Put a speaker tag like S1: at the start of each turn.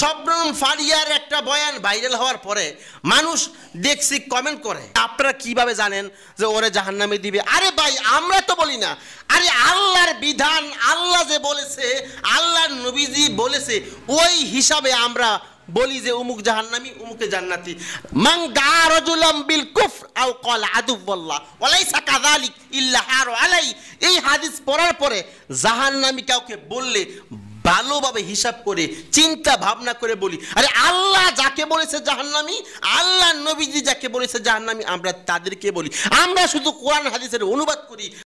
S1: সবরম ফারিয়ার একটা বয়ান ভাইরাল হওয়ার পরে মানুষ দেখছি কমেন্ট করে আপনারা কিভাবে জানেন যে ওরে জাহান্নামে দিবে আরে ভাই আমরা তো বলি না আরে আল্লাহর বিধান আল্লাহ যে বলেছে আল্লাহর নবীজি বলেছে ওই হিসাবে আমরা বলি যে উমুক জাহান্নামি উমুকে জান্নাতি মাং দা রজুলাম বিল কুফ আও কল আদুবল্লাহ ওয়ালাইসা কাযালিক ইল্লা আর আলাই এই হাদিস পড়ার পরে জাহান্নামি কাউকে বললে ভালোভাবে হিসাব করে চিন্তা ভাবনা করে বলি আরে আল্লাহ যাকে বলেছে জাহান্নামি আল্লাহ নবীজি যাকে বলেছে জাহান্নামি আমরা তাদেরকে বলি আমরা শুধু কোরআন হাদিসের অনুবাদ করি